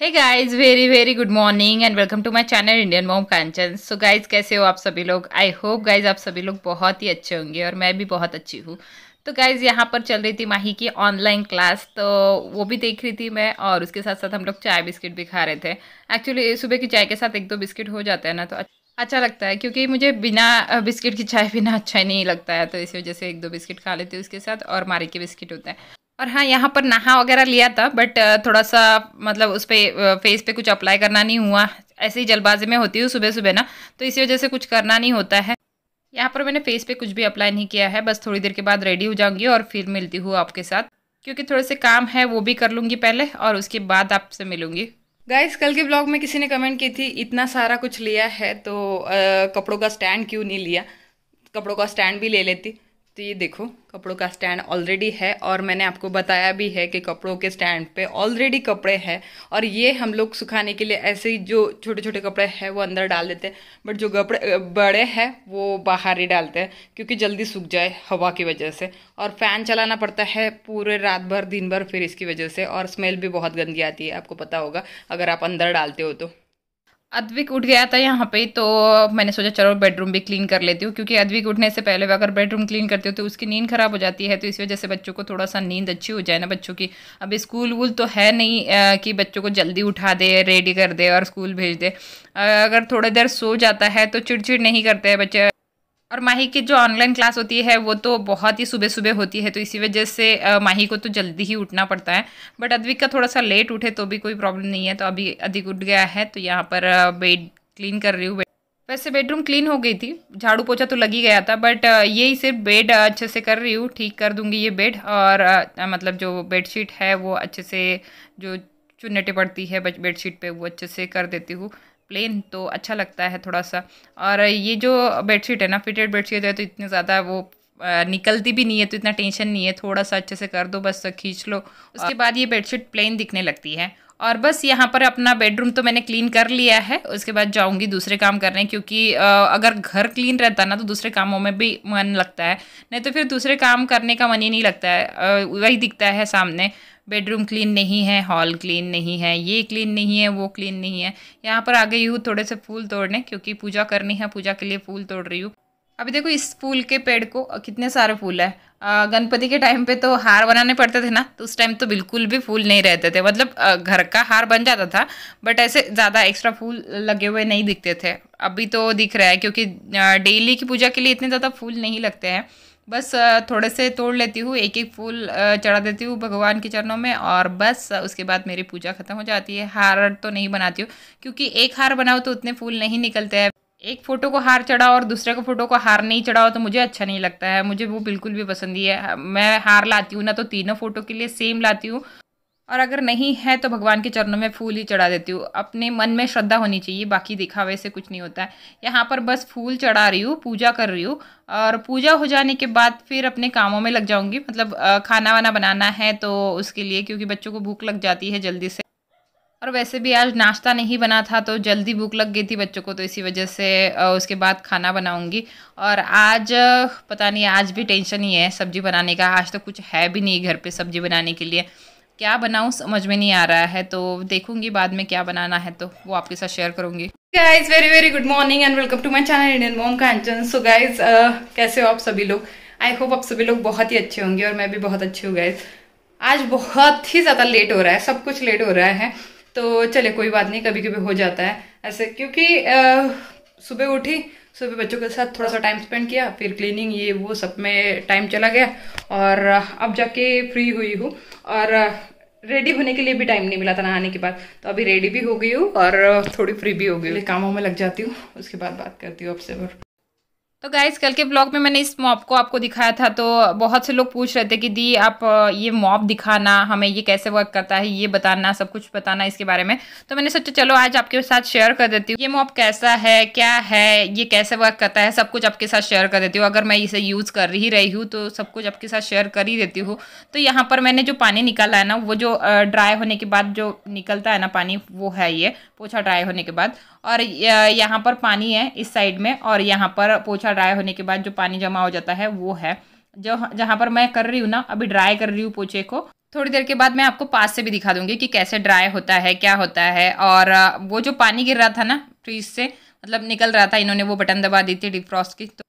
Hey guys very very good morning and welcome to my channel Indian mom Kanchan so guys कैसे हो आप सभी लोग आई होप गाइस आप सभी लोग बहुत ही अच्छे होंगे और मैं भी बहुत अच्छी हूँ तो गाइज यहाँ पर चल रही थी माही की ऑनलाइन क्लास तो वो भी देख रही थी मैं और उसके साथ साथ हम लोग चाय बिस्किट भी खा रहे थे एक्चुअली सुबह की चाय के साथ एक दो बिस्किट हो जाता है ना तो अच्छा लगता है क्योंकि मुझे बिना बिस्किट की चाय पीना अच्छा ही नहीं लगता है तो इसी वजह से एक दो बिस्किट खा लेती हूँ उसके साथ और मारी के बिस्किट होता है और हाँ यहाँ पर नहा वगैरह लिया था बट थोड़ा सा मतलब उस पर फेस पे कुछ अप्लाई करना नहीं हुआ ऐसे ही जल्दबाजी में होती हूँ सुबह सुबह ना तो इसी वजह से कुछ करना नहीं होता है यहाँ पर मैंने फेस पे कुछ भी अप्लाई नहीं किया है बस थोड़ी देर के बाद रेडी हो जाऊँगी और फिर मिलती हूँ आपके साथ क्योंकि थोड़े से काम है वो भी कर लूँगी पहले और उसके बाद आपसे मिलूँगी गाइस कल के ब्लॉग में किसी ने कमेंट की थी इतना सारा कुछ लिया है तो आ, कपड़ों का स्टैंड क्यों नहीं लिया कपड़ों का स्टैंड भी ले लेती तो ये देखो कपड़ों का स्टैंड ऑलरेडी है और मैंने आपको बताया भी है कि कपड़ों के स्टैंड पे ऑलरेडी कपड़े हैं और ये हम लोग सुखाने के लिए ऐसे ही जो छोटे छोटे कपड़े हैं वो अंदर डाल देते हैं बट जो कपड़े बड़े हैं वो बाहर ही डालते हैं क्योंकि जल्दी सूख जाए हवा की वजह से और फ़ैन चलाना पड़ता है पूरे रात भर दिन भर फिर इसकी वजह से और स्मेल भी बहुत गंदी आती है आपको पता होगा अगर आप अंदर डालते हो तो अद्विक उठ गया था यहाँ पे तो मैंने सोचा चलो बेडरूम भी क्लीन कर लेती हूँ क्योंकि अद्विक उठने से पहले अगर बेडरूम क्लीन करती हूँ तो उसकी नींद ख़राब हो जाती है तो इस वजह से बच्चों को थोड़ा सा नींद अच्छी हो जाए ना बच्चों की अब स्कूल वूल तो है नहीं आ, कि बच्चों को जल्दी उठा दे रेडी कर दे और स्कूल भेज दे अगर थोड़ी देर सो जाता है तो चिड़चिड़ नहीं करते बच्चे और माही की जो ऑनलाइन क्लास होती है वो तो बहुत ही सुबह सुबह होती है तो इसी वजह से माही को तो जल्दी ही उठना पड़ता है बट अद्विक का थोड़ा सा लेट उठे तो भी कोई प्रॉब्लम नहीं है तो अभी अधिक उठ गया है तो यहाँ पर बेड क्लीन कर रही हूँ वैसे बेडरूम क्लीन हो गई थी झाड़ू पोछा तो लग ही गया था बट ही सिर्फ बेड अच्छे से कर रही हूँ ठीक कर दूंगी ये बेड और मतलब जो बेडशीट है वो अच्छे से जो चुनटे पड़ती है बेडशीट पे वो अच्छे से कर देती हूँ प्लेन तो अच्छा लगता है थोड़ा सा और ये जो बेडशीट है ना फिटेड बेडशीट है तो इतनी ज़्यादा वो निकलती भी नहीं है तो इतना टेंशन नहीं है थोड़ा सा अच्छे से कर दो बस खींच लो उसके बाद ये बेडशीट प्लेन दिखने लगती है और बस यहाँ पर अपना बेडरूम तो मैंने क्लीन कर लिया है उसके बाद जाऊँगी दूसरे काम करने क्योंकि अगर घर क्लीन रहता ना तो दूसरे कामों में भी मन लगता है नहीं तो फिर दूसरे काम करने का मन ही नहीं लगता है वही दिखता है सामने बेडरूम क्लीन नहीं है हॉल क्लीन नहीं है ये क्लीन नहीं है वो क्लीन नहीं है यहाँ पर आ गई हूँ थोड़े से फूल तोड़ने क्योंकि पूजा करनी है पूजा के लिए फूल तोड़ रही हूँ अभी देखो इस फूल के पेड़ को कितने सारे फूल है गणपति के टाइम पे तो हार बनाने पड़ते थे ना तो उस टाइम तो बिल्कुल भी फूल नहीं रहते थे मतलब घर का हार बन जाता था बट ऐसे ज़्यादा एक्स्ट्रा फूल लगे हुए नहीं दिखते थे अभी तो दिख रहा है क्योंकि डेली की पूजा के लिए इतने ज़्यादा फूल नहीं लगते हैं बस थोड़े से तोड़ लेती हूँ एक एक फूल चढ़ा देती हूँ भगवान के चरणों में और बस उसके बाद मेरी पूजा ख़त्म हो जाती है हार तो नहीं बनाती हूँ क्योंकि एक हार बनाओ तो उतने फूल नहीं निकलते हैं एक फ़ोटो को हार चढ़ाओ और दूसरे को फ़ोटो को हार नहीं चढ़ाओ तो मुझे अच्छा नहीं लगता है मुझे वो बिल्कुल भी पसंद ही है मैं हार लाती हूँ ना तो तीनों फ़ोटो के लिए सेम लाती हूँ और अगर नहीं है तो भगवान के चरणों में फूल ही चढ़ा देती हूँ अपने मन में श्रद्धा होनी चाहिए बाकी दिखावे से कुछ नहीं होता है यहाँ पर बस फूल चढ़ा रही हूँ पूजा कर रही हूँ और पूजा हो जाने के बाद फिर अपने कामों में लग जाऊँगी मतलब खाना वाना बनाना है तो उसके लिए क्योंकि बच्चों को भूख लग जाती है जल्दी से और वैसे भी आज नाश्ता नहीं बना था तो जल्दी भूख लग गई थी बच्चों को तो इसी वजह से उसके बाद खाना बनाऊंगी और आज पता नहीं आज भी टेंशन ही है सब्ज़ी बनाने का आज तो कुछ है भी नहीं घर पे सब्ज़ी बनाने के लिए क्या बनाऊँ समझ में नहीं आ रहा है तो देखूंगी बाद में क्या बनाना है तो वो आपके साथ शेयर करूंगी guys very very good morning and welcome to my channel Indian mom Kanchan so guys कैसे हो आप सभी लोग आई होप आप सभी लोग बहुत ही अच्छे होंगे और मैं भी बहुत अच्छी हूँ गाइज आज बहुत ही ज़्यादा लेट हो रहा है सब कुछ लेट हो रहा है तो चले कोई बात नहीं कभी कभी हो जाता है ऐसे क्योंकि सुबह उठी सुबह बच्चों के साथ थोड़ा सा टाइम स्पेंड किया फिर क्लीनिंग ये वो सब में टाइम चला गया और अब जाके फ्री हुई हूँ और रेडी होने के लिए भी टाइम नहीं मिला था नहाने के बाद तो अभी रेडी भी हो गई हूँ और थोड़ी फ्री भी हो गई कामों में लग जाती हूँ उसके बाद बात करती हूँ आपसे और तो गाइज कल के ब्लॉग में मैंने इस मॉप को आपको दिखाया था तो बहुत से लोग पूछ रहे थे कि दी आप ये मॉप दिखाना हमें ये कैसे वर्क करता है ये बताना सब कुछ बताना इसके बारे में तो मैंने सोचा चलो आज आपके साथ शेयर कर देती हूँ ये मॉप कैसा है क्या है ये कैसे वर्क करता है सब कुछ आपके साथ शेयर कर देती हूँ अगर मैं इसे यूज़ कर ही रही हूँ तो सब कुछ आपके साथ शेयर कर ही देती हूँ तो यहाँ पर मैंने जो पानी निकाला है ना वो जो ड्राई होने के बाद जो निकलता है ना पानी वो है ये पोछा ड्राई होने के बाद और यहाँ पर पानी है इस साइड में और यहाँ पर पोछा ड्राई होने के बाद जो पानी जमा हो जाता है वो है जो जहाँ पर मैं कर रही हूँ ना अभी ड्राई कर रही हूँ पोछे को थोड़ी देर के बाद मैं आपको पास से भी दिखा दूंगी कि कैसे ड्राई होता है क्या होता है और वो जो पानी गिर रहा था ना फ्रीज से मतलब निकल रहा था इन्होंने वो बटन दबा दी थी डिफ्रॉस्ट की तो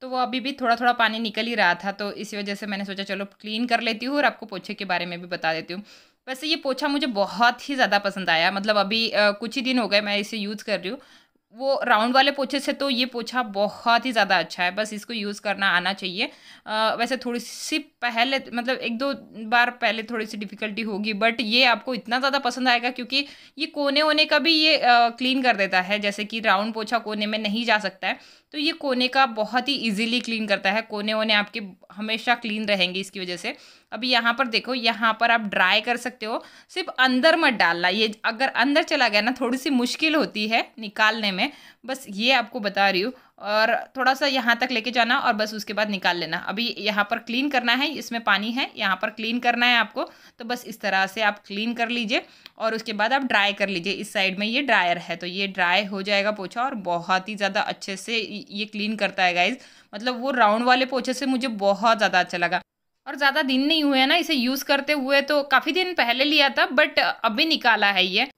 तो वो अभी भी थोड़ा थोड़ा पानी निकल ही रहा था तो इसी वजह से मैंने सोचा चलो क्लीन कर लेती हूँ और आपको पोछे के बारे में भी बता देती हूँ वैसे ये पोछा मुझे बहुत ही ज़्यादा पसंद आया मतलब अभी आ, कुछ ही दिन हो गए मैं इसे यूज़ कर रही हूँ वो राउंड वाले पोछे से तो ये पोछा बहुत ही ज़्यादा अच्छा है बस इसको यूज़ करना आना चाहिए आ, वैसे थोड़ी सी पहले मतलब एक दो बार पहले थोड़ी सी डिफ़िकल्टी होगी बट ये आपको इतना ज़्यादा पसंद आएगा क्योंकि ये कोने वोने का भी ये आ, क्लीन कर देता है जैसे कि राउंड पोछा कोने में नहीं जा सकता है तो ये कोने का बहुत ही ईजिली क्लीन करता है कोने वोने आपके हमेशा क्लीन रहेंगे इसकी वजह से अभी यहाँ पर देखो यहाँ पर आप ड्राई कर सकते हो सिर्फ अंदर मत डालना ये अगर अंदर चला गया ना थोड़ी सी मुश्किल होती है निकालने में बस ये आपको बता रही हूँ और थोड़ा सा यहाँ तक लेके जाना और बस उसके बाद निकाल लेना अभी यहाँ पर क्लीन करना है इसमें पानी है यहाँ पर क्लीन करना है आपको तो बस इस तरह से आप क्लीन कर लीजिए और उसके बाद आप ड्राई कर लीजिए इस साइड में ये ड्रायर है तो ये ड्राई हो जाएगा पोछा और बहुत ही ज़्यादा अच्छे से ये क्लीन करता है गाइज मतलब वो राउंड वाले पोछे से मुझे बहुत ज़्यादा अच्छा लगा और ज़्यादा दिन नहीं हुए हैं ना इसे यूज़ करते हुए तो काफ़ी दिन पहले लिया था बट अभी निकाला है ये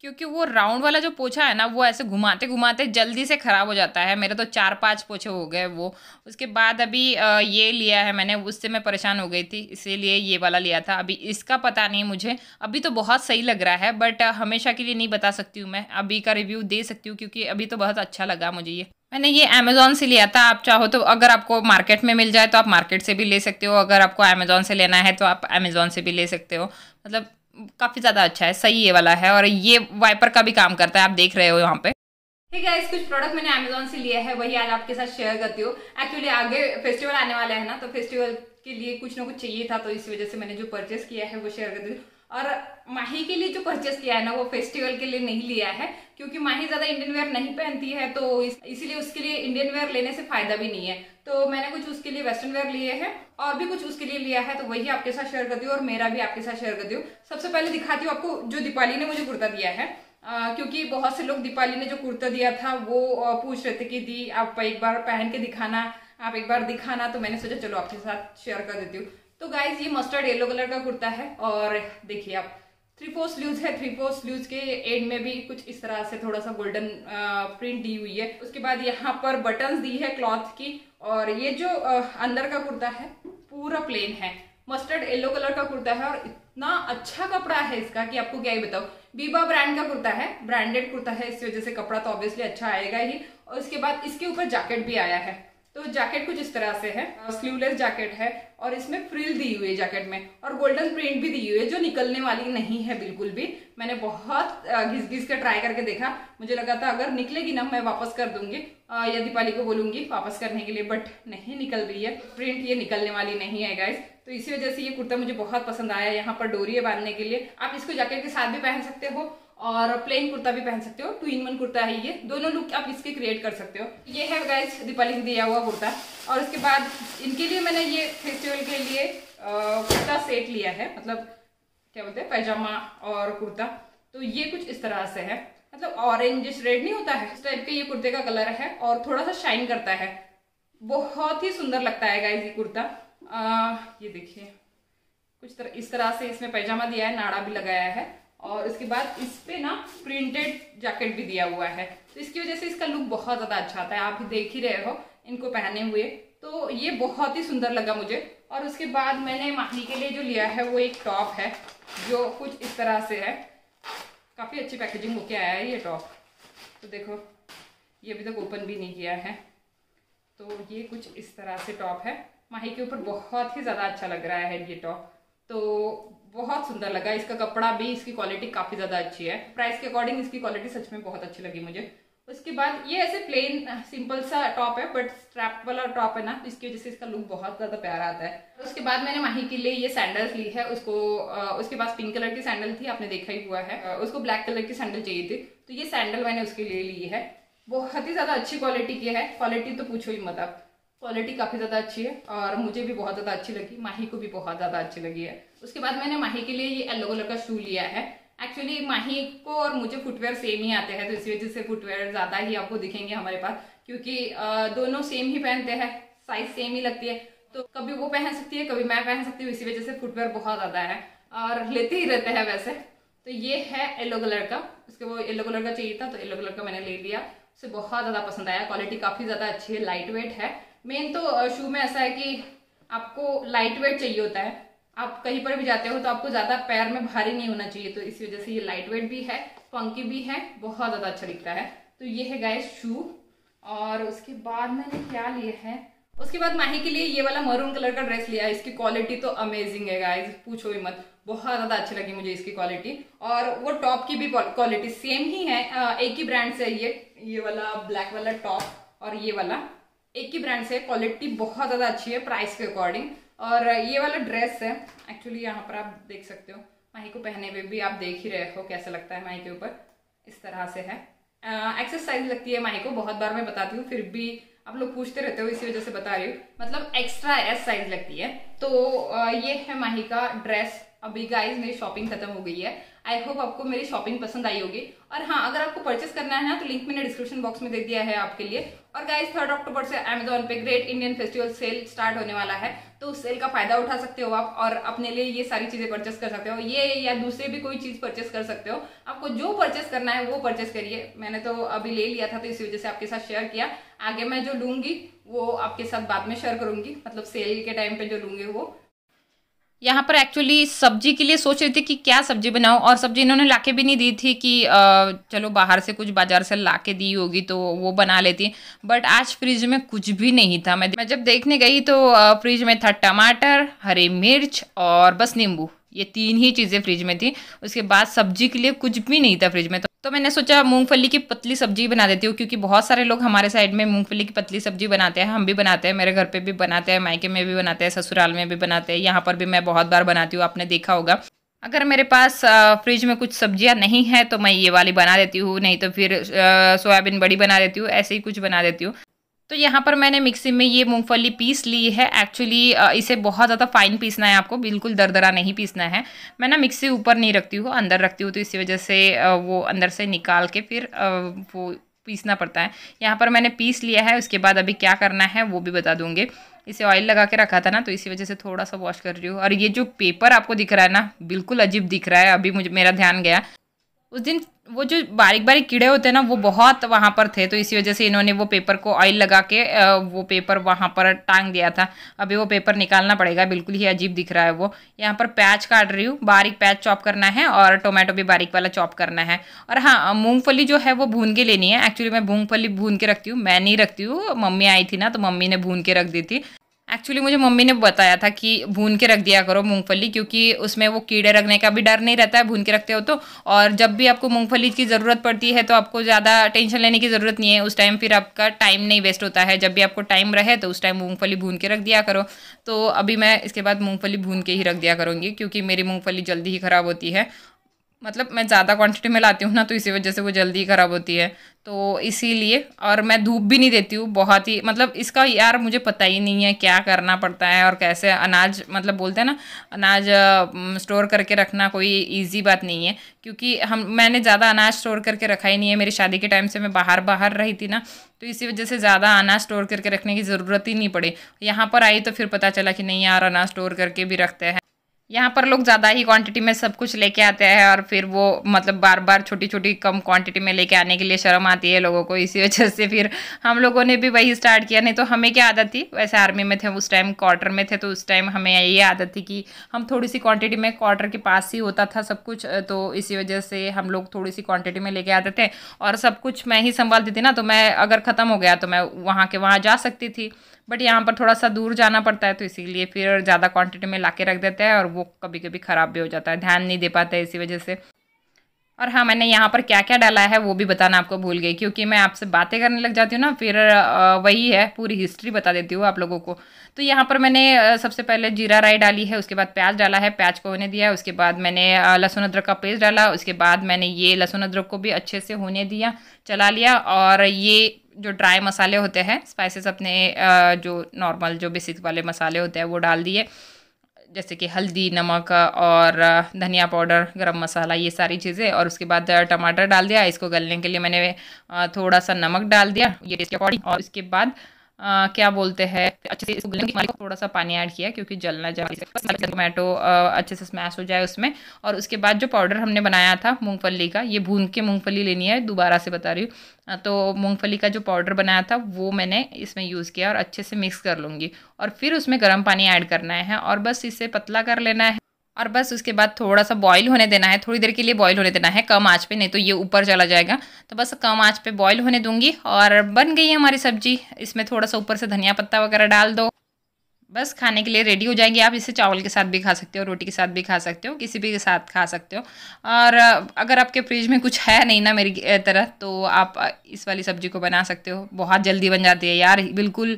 क्योंकि वो राउंड वाला जो पोछा है ना वो ऐसे घुमाते घुमाते जल्दी से ख़राब हो जाता है मेरे तो चार पांच पोछे हो गए वो उसके बाद अभी ये लिया है मैंने उससे मैं परेशान हो गई थी इसीलिए ये वाला लिया था अभी इसका पता नहीं मुझे अभी तो बहुत सही लग रहा है बट हमेशा के लिए नहीं बता सकती हूँ मैं अभी का रिव्यू दे सकती हूँ क्योंकि अभी तो बहुत अच्छा लगा मुझे ये मैंने ये अमेज़ोन से लिया था आप चाहो तो अगर आपको मार्केट में मिल जाए तो आप मार्केट से भी ले सकते हो अगर आपको अमेज़ोन से लेना है तो आप अमेज़ोन से भी ले सकते हो मतलब काफ़ी ज़्यादा अच्छा है सही ये वाला है और ये वाइपर का भी काम करता है आप देख रहे हो यहाँ पे ठीक है कुछ प्रोडक्ट मैंने अमेजोन से लिया है वही आज आपके साथ शेयर करती हूँ एक्चुअली आगे फेस्टिवल आने वाला है ना तो फेस्टिवल के लिए कुछ ना कुछ चाहिए था तो इस वजह से मैंने जो परचेस किया है वो शेयर करती हूँ और माही के लिए जो परचेस किया है ना वो फेस्टिवल के लिए नहीं लिया है क्योंकि माही ज्यादा इंडियन वेयर नहीं पहनती है तो इस, इसीलिए उसके लिए इंडियन वेयर लेने से फायदा भी नहीं है तो मैंने कुछ उसके लिए वेस्टर्न वेयर लिए हैं और भी कुछ उसके लिए लिया है तो वही आपके साथ शेयर कर दी और मेरा भी आपके साथ शेयर कर हूँ सबसे पहले दिखाती हूँ आपको जो दीपाली ने मुझे कुर्ता दिया है आ, क्योंकि बहुत से लोग दीपाली ने जो कुर्ता दिया था वो पूछ रहे थे कि दी आप एक बार पहन के दिखाना आप एक बार दिखाना तो मैंने सोचा चलो आपके साथ शेयर कर देती हूँ तो गाइज ये मस्टर्ड येलो कलर का कुर्ता है और देखिए आप थ्री फोर स्ल्यूज है थ्री फोर स्लीव्स के एंड में भी कुछ इस तरह से थोड़ा सा गोल्डन प्रिंट दी हुई है उसके बाद यहाँ पर बटन दी है क्लॉथ की और ये जो आ, अंदर का कुर्ता है पूरा प्लेन है मस्टर्ड येलो कलर का कुर्ता है और इतना अच्छा कपड़ा है इसका कि आपको क्या ही बताओ बीबा ब्रांड का कुर्ता है ब्रांडेड कुर्ता है इस वजह से कपड़ा तो ऑब्वियसली अच्छा आएगा ही और उसके बाद इसके ऊपर जैकेट भी आया है तो जैकेट कुछ इस तरह से है स्लीवलेस जैकेट है और इसमें फ्रिल दी हुई है जैकेट में और गोल्डन प्रिंट भी दी हुई है जो निकलने वाली नहीं है बिल्कुल भी मैंने बहुत घिस घिस के ट्राई करके देखा मुझे लगा था अगर निकलेगी ना मैं वापस कर दूंगी या दीपाली को बोलूंगी वापस करने के लिए बट नहीं निकल रही है प्रिंट ये निकलने वाली नहीं है गाइस तो इसी वजह से ये कुर्ता मुझे बहुत पसंद आया यहाँ पर डोरी है बांधने के लिए आप इसको जैकेट के साथ भी पहन सकते हो और प्लेन कुर्ता भी पहन सकते हो टू इन वन कुर्ता है ये दोनों लुक आप इसके क्रिएट कर सकते हो ये है गाइज दीपाली को दिया हुआ कुर्ता और उसके बाद इनके लिए मैंने ये फेस्टिवल के लिए कुर्ता सेट लिया है मतलब क्या बोलते हैं पैजामा और कुर्ता तो ये कुछ इस तरह से है मतलब ऑरेंज रेड नहीं होता है इस टाइप के ये कुर्ते का कलर है और थोड़ा सा शाइन करता है बहुत ही सुंदर लगता है गाइज ये कुर्ता ये देखिए कुछ तरह इस तरह से इसमें पैजामा दिया है नाड़ा भी लगाया है और उसके बाद इस पे ना प्रिंटेड जैकेट भी दिया हुआ है तो इसकी वजह से इसका लुक बहुत ज़्यादा अच्छा आता है आप देख ही रहे हो इनको पहने हुए तो ये बहुत ही सुंदर लगा मुझे और उसके बाद मैंने माही के लिए जो लिया है वो एक टॉप है जो कुछ इस तरह से है काफ़ी अच्छी पैकेजिंग होके आया है ये टॉप तो देखो ये अभी तक ओपन भी नहीं किया है तो ये कुछ इस तरह से टॉप है माही के ऊपर बहुत ही ज़्यादा अच्छा लग रहा है ये टॉप तो बहुत सुंदर लगा इसका कपड़ा भी इसकी क्वालिटी काफी ज्यादा अच्छी है प्राइस के अकॉर्डिंग इसकी क्वालिटी सच में बहुत अच्छी लगी मुझे उसके बाद ये ऐसे प्लेन सिंपल सा टॉप है बट स्ट्रैप वाला टॉप है ना तो इसकी वजह से इसका लुक बहुत ज्यादा प्यारा आता है उसके बाद मैंने माही के लिए ये सैंडल्स ली है उसको उसके पास पिंक कलर की सैंडल थी आपने देखा ही हुआ है उसको ब्लैक कलर की सैंडल चाहिए थी तो ये सैंडल मैंने उसके लिए ली है बहुत ही ज्यादा अच्छी क्वालिटी की है क्वालिटी तो पूछो ही मत आप क्वालिटी काफ़ी ज़्यादा अच्छी है और मुझे भी बहुत ज़्यादा अच्छी लगी माही को भी बहुत ज़्यादा अच्छी लगी है उसके बाद मैंने माही के लिए ये येलो कलर का शू लिया है एक्चुअली माही को और मुझे फुटवेयर सेम ही आते हैं तो इसी वजह से फुटवेयर ज़्यादा ही आपको दिखेंगे हमारे पास क्योंकि दोनों सेम ही पहनते हैं साइज सेम ही लगती है तो कभी वो पहन सकती है कभी मैं पहन सकती हूँ इसी वजह से फुटवेयर बहुत ज़्यादा है और लेते ही रहते हैं वैसे तो ये है येलो कलर का उसके वो येलो कलर का चाहिए था तो येलो कलर का मैंने ले लिया उसे बहुत ज़्यादा पसंद आया क्वालिटी काफ़ी ज़्यादा अच्छी है लाइट वेट है मेन तो शू uh, में ऐसा है कि आपको लाइट वेट चाहिए होता है आप कहीं पर भी जाते हो तो आपको ज़्यादा पैर में भारी नहीं होना चाहिए तो इस वजह से ये लाइट वेट भी है फंकी भी है बहुत ज़्यादा अच्छा दिखता है तो ये है गाय शू और उसके बाद मैंने क्या लिया है उसके बाद माही के लिए ये वाला मरून कलर का ड्रेस लिया है इसकी क्वालिटी तो अमेजिंग है गाइज पूछो ही मत बहुत ज़्यादा अच्छी लगी मुझे इसकी क्वालिटी और वो टॉप की भी क्वालिटी सेम ही है uh, एक ही ब्रांड से है ये ये वाला ब्लैक वाला टॉप और ये वाला एक ही ब्रांड से क्वालिटी बहुत ज़्यादा अच्छी है प्राइस के अकॉर्डिंग और ये वाला ड्रेस है एक्चुअली यहाँ पर आप देख सकते हो माही को पहने हुए भी आप देख ही रहे हो कैसा लगता है माही के ऊपर इस तरह से है एक्सरसाइज लगती है माही को बहुत बार मैं बताती हूँ फिर भी आप लोग पूछते रहते हो इसी वजह से बता रही हूँ मतलब एक्स्ट्रा एस साइज लगती है तो ये है माही का ड्रेस अभी गाइज मेरी शॉपिंग खत्म हो गई है आई होप आपको मेरी शॉपिंग पसंद आई होगी और हाँ अगर आपको परचेस करना है ना तो लिंक मैंने डिस्क्रिप्शन बॉक्स में दे दिया है आपके लिए और गाइस थर्ड अक्टूबर से अमेजोन पे great Indian festival sale start होने वाला है तो उस सेल का फायदा उठा सकते हो आप और अपने लिए ये सारी चीजें परचेस कर सकते हो ये या दूसरे भी कोई चीज परचेस कर सकते हो आपको जो परचेस करना है वो परचेस करिए मैंने तो अभी ले लिया था तो इसी वजह से आपके साथ शेयर किया आगे मैं जो लूंगी वो आपके साथ बाद में शेयर करूंगी मतलब सेल के टाइम पे जो लूंगी वो यहाँ पर एक्चुअली सब्जी के लिए सोच रही थी कि क्या सब्जी बनाऊँ और सब्जी इन्होंने ला भी नहीं दी थी कि चलो बाहर से कुछ बाज़ार से ला के दी होगी तो वो बना लेती बट आज फ्रिज में कुछ भी नहीं था मैं जब देखने गई तो फ्रिज में था टमाटर हरी मिर्च और बस नींबू ये तीन ही चीज़ें फ्रिज में थी उसके बाद सब्जी के लिए कुछ भी नहीं था फ्रिज में तो तो मैंने सोचा मूंगफली की पतली सब्जी बना देती हूँ क्योंकि बहुत सारे लोग हमारे साइड में मूंगफली की पतली सब्जी बनाते हैं हम भी बनाते हैं मेरे घर पे भी बनाते हैं मायके में भी बनाते हैं ससुराल में भी बनाते हैं यहाँ पर भी मैं बहुत बार बनाती हूँ आपने देखा होगा अगर मेरे पास फ्रिज में कुछ सब्जियाँ नहीं है तो मैं ये वाली बना देती हूँ नहीं तो फिर सोयाबीन बड़ी बना देती हूँ ऐसे ही कुछ बना देती हूँ तो यहाँ पर मैंने मिक्सी में ये मूंगफली पीस ली है एक्चुअली इसे बहुत ज़्यादा फाइन पीसना है आपको बिल्कुल दरदरा नहीं पीसना है मैं ना मिक्सी ऊपर नहीं रखती हूँ अंदर रखती हूँ तो इसी वजह से वो अंदर से निकाल के फिर वो पीसना पड़ता है यहाँ पर मैंने पीस लिया है उसके बाद अभी क्या करना है वो भी बता दूँगी इसे ऑयल लगा के रखा था ना तो इसी वजह से थोड़ा सा वॉश कर रही हूँ और ये जो पेपर आपको दिख रहा है ना बिल्कुल अजीब दिख रहा है अभी मुझे मेरा ध्यान गया उस दिन वो जो बारीक बारीक कीड़े होते हैं ना वो बहुत वहाँ पर थे तो इसी वजह से इन्होंने वो पेपर को ऑयल लगा के वो पेपर वहाँ पर टांग दिया था अभी वो पेपर निकालना पड़ेगा बिल्कुल ही अजीब दिख रहा है वो यहाँ पर पैच काट रही हूँ बारीक पैच चॉप करना है और टोमेटो भी बारीक वाला चॉप करना है और हाँ मूँगफली जो है वो भून के लेनी है एक्चुअली मैं मूँगफली भून के रखती हूँ मैं नहीं रखती हूँ मम्मी आई थी ना तो मम्मी ने भून के रख दी थी एक्चुअली मुझे मम्मी ने बताया था कि भून के रख दिया करो मूंगफली क्योंकि उसमें वो कीड़े रखने का भी डर नहीं रहता है भून के रखते हो तो और जब भी आपको मूंगफली की ज़रूरत पड़ती है तो आपको ज़्यादा टेंशन लेने की ज़रूरत नहीं है उस टाइम फिर आपका टाइम नहीं वेस्ट होता है जब भी आपको टाइम रहे तो उस टाइम मूँगफली भून के रख दिया करो तो अभी मैं इसके बाद मूँगफली भून के ही रख दिया करूँगी क्योंकि मेरी मूँगफली जल्दी ही ख़राब होती है मतलब मैं ज़्यादा क्वांटिटी में लाती हूँ ना तो इसी वजह से वो जल्दी ख़राब होती है तो इसीलिए और मैं धूप भी नहीं देती हूँ बहुत ही मतलब इसका यार मुझे पता ही नहीं है क्या करना पड़ता है और कैसे अनाज मतलब बोलते हैं ना अनाज स्टोर करके रखना कोई इजी बात नहीं है क्योंकि हम मैंने ज़्यादा अनाज स्टोर करके रखा ही नहीं है मेरी शादी के टाइम से मैं बाहर बाहर रही थी ना तो इसी वजह से ज़्यादा अनाज स्टोर करके रखने की ज़रूरत ही नहीं पड़ी यहाँ पर आई तो फिर पता चला कि नहीं यार अनाज स्टोर करके भी रखते हैं यहाँ पर लोग ज़्यादा ही क्वांटिटी में सब कुछ लेके आते हैं और फिर वो मतलब बार बार छोटी छोटी कम क्वांटिटी में लेके आने के लिए शर्म आती है लोगों को इसी वजह से फिर हम लोगों ने भी वही स्टार्ट किया नहीं तो हमें क्या आदत थी वैसे आर्मी में थे उस टाइम क्वार्टर में थे तो उस टाइम हमें ये आदत थी कि हम थोड़ी सी क्वान्टिटी में क्वार्टर के पास ही होता था सब कुछ तो इसी वजह से हम लोग थोड़ी सी क्वान्टिटी में लेके आते थे और सब कुछ मैं ही संभालती थी ना तो मैं अगर ख़त्म हो गया तो मैं वहाँ के वहाँ जा सकती थी बट यहाँ पर थोड़ा सा दूर जाना पड़ता है तो इसीलिए फिर ज़्यादा क्वांटिटी में ला रख देते हैं और वो कभी कभी ख़राब भी हो जाता है ध्यान नहीं दे पाते हैं इसी वजह से और हाँ मैंने यहाँ पर क्या क्या डाला है वो भी बताना आपको भूल गई क्योंकि मैं आपसे बातें करने लग जाती हूँ ना फिर वही है पूरी हिस्ट्री बता देती हूँ आप लोगों को तो यहाँ पर मैंने सबसे पहले जीरा राई डाली है उसके बाद प्याज डाला है प्याज को होने दिया है उसके बाद मैंने लहसुन अदरक का पेस्ट डाला उसके बाद मैंने ये लहसुन अदरक को भी अच्छे से होने दिया चला लिया और ये जो ड्राई मसाले होते हैं स्पाइसेस अपने जो नॉर्मल जो बेसिक वाले मसाले होते हैं वो डाल दिए जैसे कि हल्दी नमक और धनिया पाउडर गरम मसाला ये सारी चीज़ें और उसके बाद टमाटर डाल दिया इसको गलने के लिए मैंने थोड़ा सा नमक डाल दिया ये टेस्ट के अकॉर्डिंग और इसके बाद क्या बोलते हैं अच्छे से थोड़ा सा पानी ऐड किया क्योंकि जलना जाए टोमेटो अच्छे से स्मैश हो जाए उसमें और उसके बाद जो पाउडर हमने बनाया था मूंगफली का ये भून के मूंगफली लेनी है दोबारा से बता रही हूँ तो मूंगफली का जो पाउडर बनाया था वो मैंने इसमें यूज़ किया और अच्छे से मिक्स कर लूँगी और फिर उसमें गर्म पानी ऐड करना है और बस इसे पतला कर लेना है और बस उसके बाद थोड़ा सा बॉईल होने देना है थोड़ी देर के लिए बॉईल होने देना है कम आंच पे नहीं तो ये ऊपर चला जाएगा तो बस कम आंच पे बॉईल होने दूंगी और बन गई है हमारी सब्जी इसमें थोड़ा सा ऊपर से धनिया पत्ता वगैरह डाल दो बस खाने के लिए रेडी हो जाएगी आप इसे चावल के साथ भी खा सकते हो रोटी के साथ भी खा सकते हो किसी भी के साथ खा सकते हो और अगर आपके फ्रिज में कुछ है नहीं ना मेरी तरह तो आप इस वाली सब्जी को बना सकते हो बहुत जल्दी बन जाती है यार बिल्कुल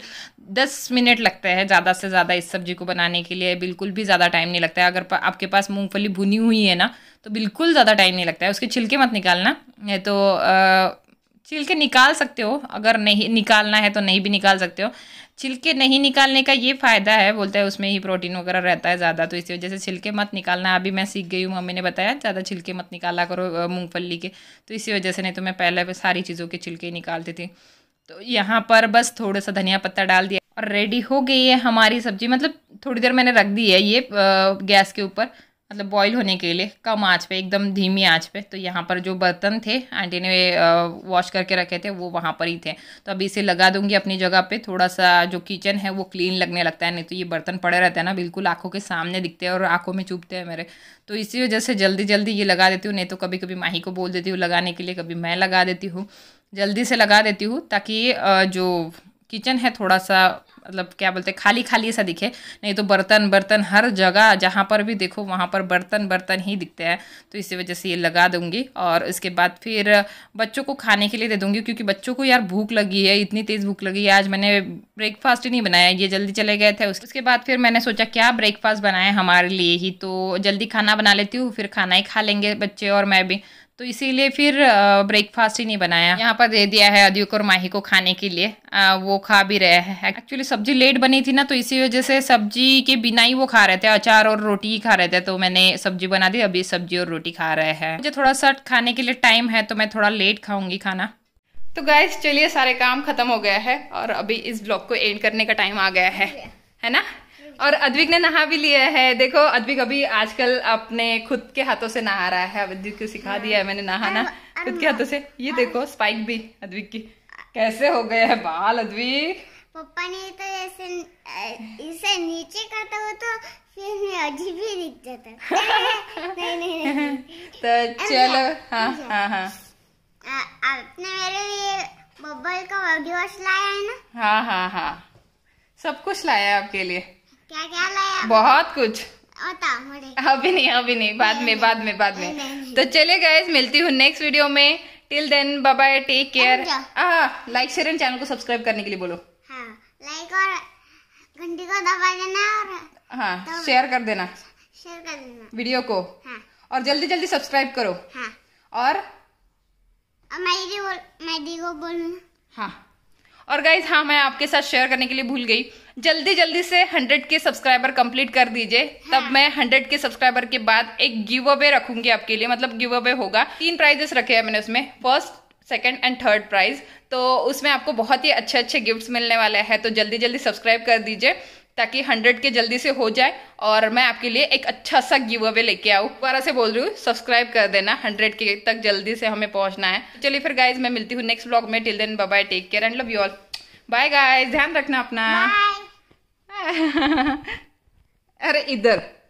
दस मिनट लगते हैं ज़्यादा से ज़्यादा इस सब्जी को बनाने के लिए बिल्कुल भी ज़्यादा टाइम नहीं लगता है अगर आपके पास मूँगफली भुनी हुई है ना तो बिल्कुल ज़्यादा टाइम नहीं लगता है उसके छिलके मत निकालना तो छिलके के निकाल सकते हो अगर नहीं निकालना है तो नहीं भी निकाल सकते हो छिलके नहीं निकालने का ये फ़ायदा है बोलता है उसमें ही प्रोटीन वगैरह रहता है ज़्यादा तो इसी वजह से छिलके मत निकालना अभी मैं सीख गई हूँ मम्मी ने बताया ज़्यादा छिलके मत निकाला करो मूँगफली के तो इसी वजह से नहीं तो मैं पहले सारी चीज़ों के छिलके निकालती थी तो यहाँ पर बस थोड़ा सा धनिया पत्ता डाल दिया और रेडी हो गई है हमारी सब्ज़ी मतलब थोड़ी देर मैंने रख दी है ये गैस के ऊपर मतलब बॉईल होने के लिए कम आंच पे एकदम धीमी आंच पे तो यहाँ पर जो बर्तन थे आंटी ने वॉश करके रखे थे वो वहाँ पर ही थे तो अभी इसे लगा दूंगी अपनी जगह पे थोड़ा सा जो किचन है वो क्लीन लगने लगता है नहीं तो ये बर्तन पड़े रहते हैं ना बिल्कुल आँखों के सामने दिखते हैं और आँखों में चुभते हैं मेरे तो इसी वजह से जल्दी जल्दी ये लगा देती हूँ नहीं तो कभी कभी माही को बोल देती हूँ लगाने के लिए कभी मैं लगा देती हूँ जल्दी से लगा देती हूँ ताकि जो किचन है थोड़ा सा मतलब क्या बोलते हैं खाली खाली ऐसा दिखे नहीं तो बर्तन बर्तन हर जगह जहाँ पर भी देखो वहाँ पर बर्तन बर्तन ही दिखते हैं तो इसी वजह से ये लगा दूंगी और इसके बाद फिर बच्चों को खाने के लिए दे दूंगी क्योंकि बच्चों को यार भूख लगी है इतनी तेज़ भूख लगी है आज मैंने ब्रेकफास्ट ही नहीं बनाया ये जल्दी चले गए थे उसके बाद फिर मैंने सोचा क्या ब्रेकफास्ट बनाया हमारे लिए ही तो जल्दी खाना बना लेती हूँ फिर खाना ही खा लेंगे बच्चे और मैं भी तो इसीलिए फिर ब्रेकफास्ट ही नहीं बनाया यहाँ पर दे दिया है अधिक और माही को खाने के लिए आ, वो खा भी रहे हैं एक्चुअली सब्जी लेट बनी थी ना तो इसी वजह से सब्जी के बिना ही वो खा रहे थे अचार और रोटी ही खा रहे थे तो मैंने सब्जी बना दी अभी सब्जी और रोटी खा रहे हैं मुझे थोड़ा सा खाने के लिए टाइम है तो मैं थोड़ा लेट खाऊंगी खाना तो गाय चलिए सारे काम खत्म हो गया है और अभी इस ब्लॉग को एंड करने का टाइम आ गया है है ना और अद्विक ने नहा भी लिया है देखो अद्विक अभी आजकल अपने खुद के हाथों से नहा रहा है अद्विक को सिखा दिया है मैंने नहाना खुद के हाथों से ये देखो स्पाइक भी अद्विक की कैसे हो गए है बाल अद्विक पापा ने तो ऐसे इसे नीचे करता हो तो फिर मैं अजीब ही दिख जाता नहीं नहीं, नहीं। तो चलो हाँ, हाँ हाँ हाँ आपने मेरे लिए बबल का बॉडी वॉश लाया है ना हाँ हाँ हाँ सब कुछ लाया है आपके लिए क्या क्या लाया बहुत कुछ अभी नहीं अभी नहीं बाद में बाद में बाद में तो चले गए मिलती हूँ नेक्स्ट वीडियो में till then bye bye take care like share and channel को सब्सक्राइब करने के लिए बोलो हाँ लाइक और घंटी को दबा देना और हाँ तो शेयर कर देना शेयर कर देना वीडियो को हाँ। और जल्दी जल्दी सब्सक्राइब करो हाँ। और, और मैं भी मैं को बोलूँ हाँ और गाइज हाँ मैं आपके साथ शेयर करने के लिए भूल गई जल्दी जल्दी से हंड्रेड के सब्सक्राइबर कंप्लीट कर दीजिए हाँ। तब मैं हंड्रेड के सब्सक्राइबर के बाद एक गिव अवे रखूंगी आपके लिए मतलब गिव अवे होगा तीन प्राइजेस रखे हैं मैंने उसमें first second and third prize तो उसमें आपको बहुत ही अच्छे अच्छे गिफ्ट्स मिलने वाले हैं तो जल्दी जल्दी सब्सक्राइब कर दीजिए ताकि हंड्रेड के जल्दी से हो जाए और मैं आपके लिए एक अच्छा सा गिव अवे लेके आऊँ दोबारा से बोल रही हूँ सब्सक्राइब कर देना हंड्रेड के तक जल्दी से हमें पहुँचना है चलिए फिर गाइज मैं मिलती हूँ नेक्स्ट ब्लॉग में till then bye take care and love you all bye guys ध्यान रखना अपना अरे इधर